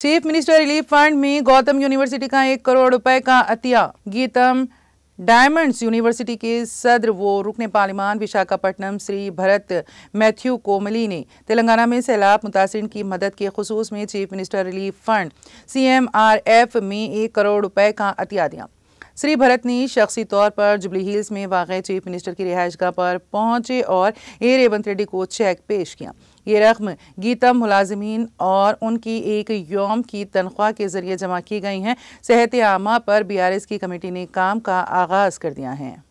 chief minister relief fund में Gautam university का एक करोड़ रुपए का अतिया गीतम डायमंड्स यूनिवर्सिटी के सदर वो रुकने पार्लिमान विशाखापट्टनम श्री भरत मैथ्यू कोमली ने तेलंगाना में सैलाब मुतासरन की मदद के खसूस में chief minister relief fund CMRF में एक करोड़ रुपए का अतिया दिया श्री भरत ने शख्सी तौर पर जुबली हिल्स में वाक़ चीफ मिनिस्टर की रिहाइशगाह पर पहुंचे और ए रेवंत रेड्डी को चेक पेश किया ये रकम गीतम मुलाजमीन और उनकी एक योम की तनख्वाह के ज़रिए जमा की गई हैं सेहत आमा पर बी आर एस की कमेटी ने काम का आगाज़ कर दिया है